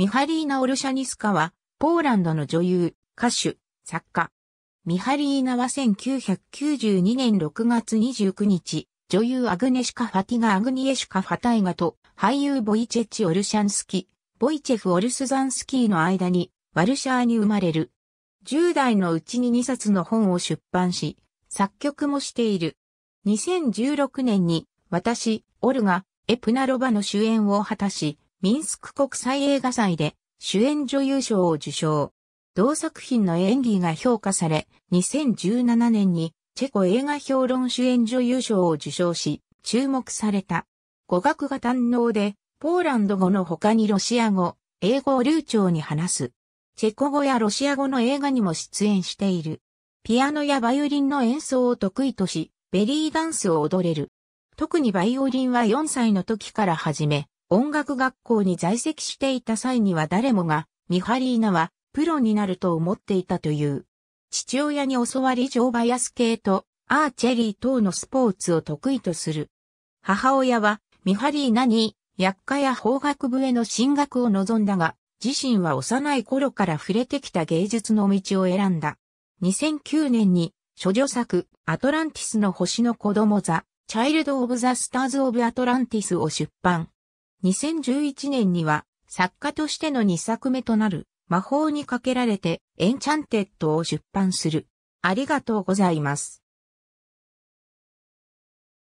ミハリーナ・オルシャニスカは、ポーランドの女優、歌手、作家。ミハリーナは1992年6月29日、女優アグネシカ・ファティガ・アグニエシカ・ファタイガと俳優ボイチェチ・オルシャンスキ、ボイチェフ・オルスザンスキーの間に、ワルシャーに生まれる。10代のうちに2冊の本を出版し、作曲もしている。2016年に、私、オルガ、エプナロバの主演を果たし、ミンスク国際映画祭で主演女優賞を受賞。同作品の演技が評価され、2017年にチェコ映画評論主演女優賞を受賞し、注目された。語学が堪能で、ポーランド語の他にロシア語、英語を流暢に話す。チェコ語やロシア語の映画にも出演している。ピアノやバイオリンの演奏を得意とし、ベリーダンスを踊れる。特にバイオリンは4歳の時から始め、音楽学校に在籍していた際には誰もが、ミハリーナはプロになると思っていたという。父親に教わり乗馬やスケート、アーチェリー等のスポーツを得意とする。母親は、ミハリーナに、薬科や法学部への進学を望んだが、自身は幼い頃から触れてきた芸術の道を選んだ。2009年に、諸女作、アトランティスの星の子供座、チャイルド・オブ・ザ・スターズ・オブ・アトランティスを出版。2011年には作家としての2作目となる魔法にかけられてエンチャンテッドを出版する。ありがとうございます。